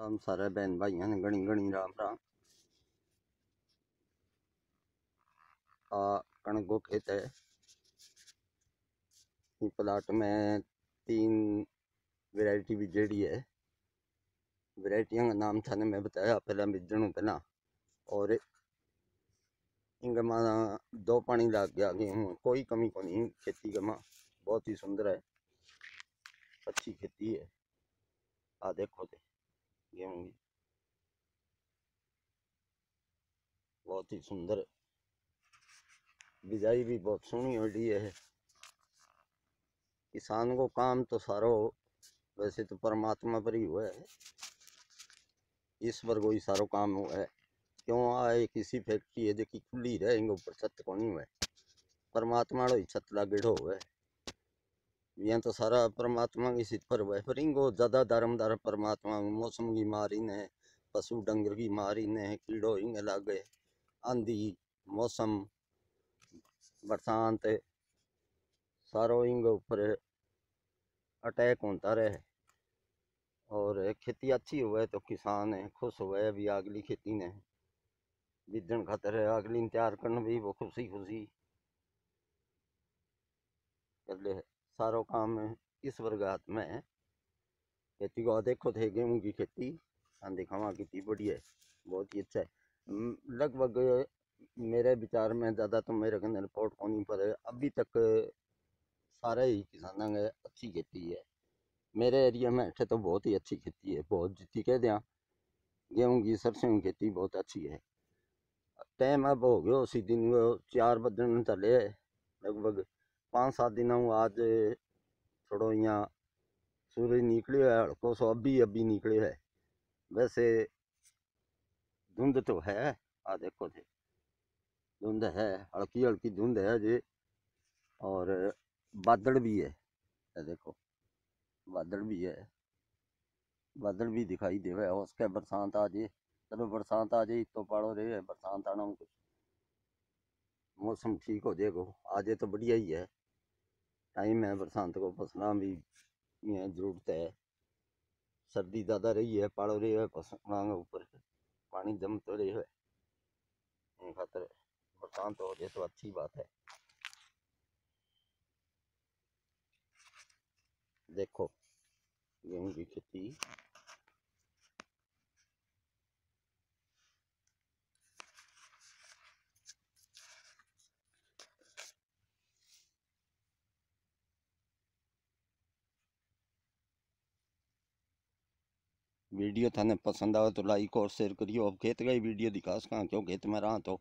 राम सारे बहन भाइयों ने घनी घनी राम राम आ कणगो खेत है प्लाट में तीन वैरायटी बीजेडी है वैरायटियों का नाम थाने मैं बताया पहला बीजणू पहला और इनका दो पानी लाग गया गेहूँ कोई कमी को नहीं खेती का माँ बहुत ही सुंदर है अच्छी खेती है आ देखो दे ये होंगे बहुत ही सुंदर बिजाई भी बहुत सोहनी हो रही है किसान को काम तो सारो वैसे तो परमात्मा पर ही हुआ है इस पर कोई सारो काम हुआ है क्यों आए किसी फैक्ट्री है जो कि खुली रहेंगे ऊपर छत को नहीं हुआ परमात्मा ही छत लागेड़ो हुआ है यहाँ तो सारा परमात्मा की सिद्ध पर वह पर इनको ज़्यादा दारमदार परमात्मा मौसम की मारी ने पशु डंगर की मार ही ने कीड़ो इंग लागे आंधी मौसम बरसात सारो इंग ऊपर अटैक होता रहे और खेती अच्छी हुए तो किसान है खुश हुए भी अगली खेती ने बीजन खातर अगली तैयार करना भी वो खुशी खुशी कर ले सारो काम इस वर्गात में खेती को देखो थे गेहूं की खेती हाँ दिखावा कितनी बढ़िया है बहुत ही अच्छा है लगभग मेरे विचार में ज़्यादा तो मेरे कहने रिपोर्ट होनी पर अभी तक सारे ही किसान के अच्छी खेती है मेरे एरिया में अठे तो बहुत ही अच्छी खेती है बहुत जितनी कह दें हाँ। गेहूँ की सरसों की खेती बहुत अच्छी है टाइम अब हो गया उसी दिन वो चार बदन चले लगभग पाँच सात दिन हूँ आज थोड़ो यहाँ सूरज निकले है हल्को सो अभी अभी निकले है वैसे धुंध तो है आ देखो जी धुंध है हल्की हल्की धुंध है जी और बादल भी है ये देखो बादल भी है बादल भी दिखाई देवे उसके बरसात आ जाए चलो बरसात आ जाए तो पाड़ो रहे बरसात आना कुछ मौसम ठीक हो जाएगा आज तो बढ़िया ही है टाइम है बरसात को फसलों भी जरूरत है सर्दी ज़्यादा रही है पाड़ो रही है फसलों के ऊपर पानी जम तो रही है इन खातर बरसात हो जाए तो अच्छी बात है देखो गेहूँ की खेती वीडियो थाने पसंद आवे तो लाइक और शेयर करियो अब खेत का ही वीडियो दिखा सका क्यों खेत में रहा तो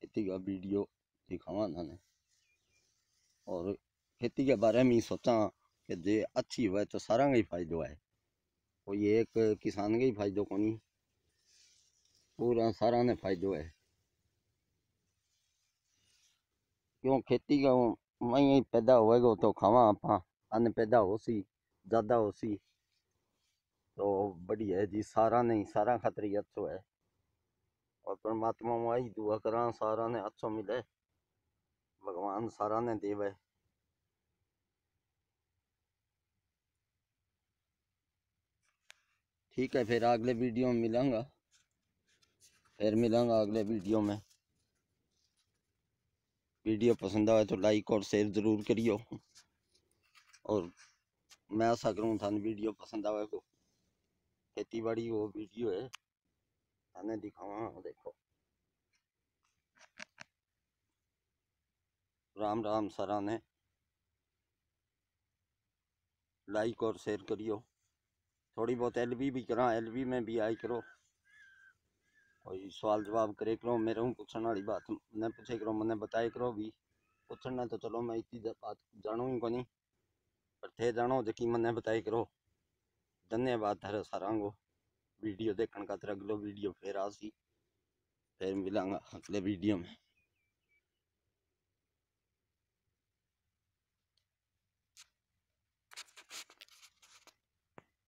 खेती का वीडियो दिखावा थाने और खेती के बारे में ही सोचा कि जे अच्छी हुआ तो सारा का ही फायदा है कोई एक किसान का ही फायदा को नहीं पूरा सारा ने फायदा है क्यों खेती का वहीं पैदा होएगा तो खावा आप अन्न पैदा हो सी ज़्यादा हो सी तो बढ़िया है जी सारा नहीं सारा खतरे अच्छो है और परमात्मा माई दुआ करा सारा ने अच्छो मिले भगवान सारा ने देवे ठीक है फिर अगले वीडियो में मिलाऊंगा फिर मिलाऊंगा अगले वीडियो में वीडियो पसंद आए तो लाइक और शेयर ज़रूर करियो और मैं ऐसा करूँ थान वीडियो पसंद आवे को तो खेती बाड़ी वो वीडियो है थाने दिखावा हाँ, देखो राम राम सरा ने लाइक और शेयर करियो थोड़ी बहुत एल भी करा एल में भी आई करो कोई सवाल जवाब करे करो मेरे को पूछने वाली बात मैंने पूछे करो मैंने बताए करो भी पूछना तो चलो मैं इतनी बात जानू ही को नहीं पर थे जानो जी मैंने बताई करो धन्यवाद थारे सारा को वीडियो देखने का अगलो वीडियो फिर आ सी फिर मिलांगा अगले वीडियो में